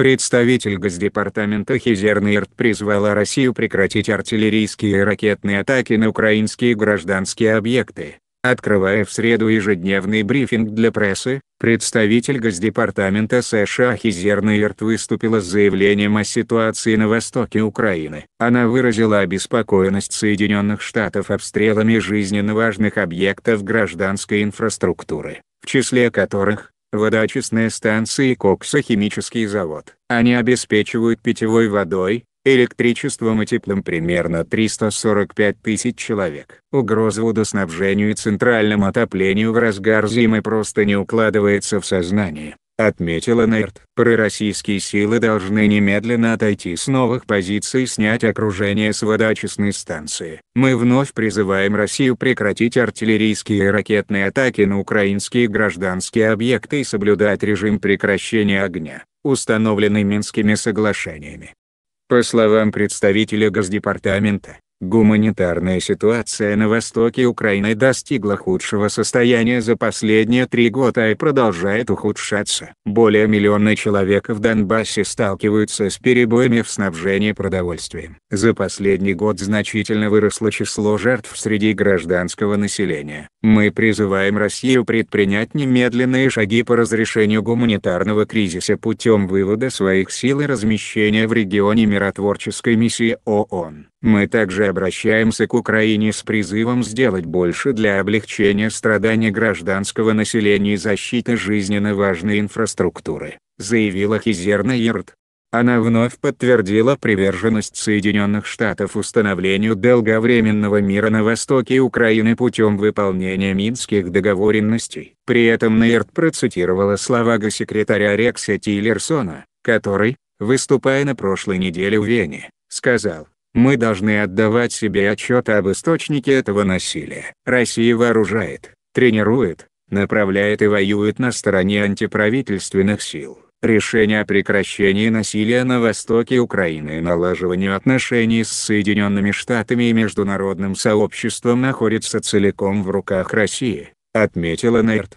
Представитель Госдепартамента Хизернерт призвала Россию прекратить артиллерийские и ракетные атаки на украинские гражданские объекты. Открывая в среду ежедневный брифинг для прессы, представитель Госдепартамента США Хизернерт выступила с заявлением о ситуации на востоке Украины. Она выразила обеспокоенность Соединенных Штатов обстрелами жизненно важных объектов гражданской инфраструктуры, в числе которых водоочистная станция и коксохимический завод. Они обеспечивают питьевой водой, электричеством и теплом примерно 345 тысяч человек. Угроза водоснабжению и центральному отоплению в разгар зимы просто не укладывается в сознание отметила Нерт. Пророссийские силы должны немедленно отойти с новых позиций и снять окружение с водочистной станции. Мы вновь призываем Россию прекратить артиллерийские и ракетные атаки на украинские гражданские объекты и соблюдать режим прекращения огня, установленный Минскими соглашениями. По словам представителя Госдепартамента, Гуманитарная ситуация на востоке Украины достигла худшего состояния за последние три года и продолжает ухудшаться. Более миллиона человек в Донбассе сталкиваются с перебоями в снабжении продовольствием. За последний год значительно выросло число жертв среди гражданского населения. Мы призываем Россию предпринять немедленные шаги по разрешению гуманитарного кризиса путем вывода своих сил и размещения в регионе миротворческой миссии ООН. Мы также обращаемся к Украине с призывом сделать больше для облегчения страданий гражданского населения и защиты жизненно важной инфраструктуры, заявила Хизерна Йерд она вновь подтвердила приверженность Соединенных Штатов установлению долговременного мира на востоке Украины путем выполнения минских договоренностей. При этом Нейрт процитировала слова госсекретаря Рекса Тиллерсона, который, выступая на прошлой неделе в Вене, сказал, «Мы должны отдавать себе отчет об источнике этого насилия. Россия вооружает, тренирует, направляет и воюет на стороне антиправительственных сил». Решение о прекращении насилия на востоке Украины и налаживанию отношений с Соединенными Штатами и международным сообществом находится целиком в руках России, отметила Нерт.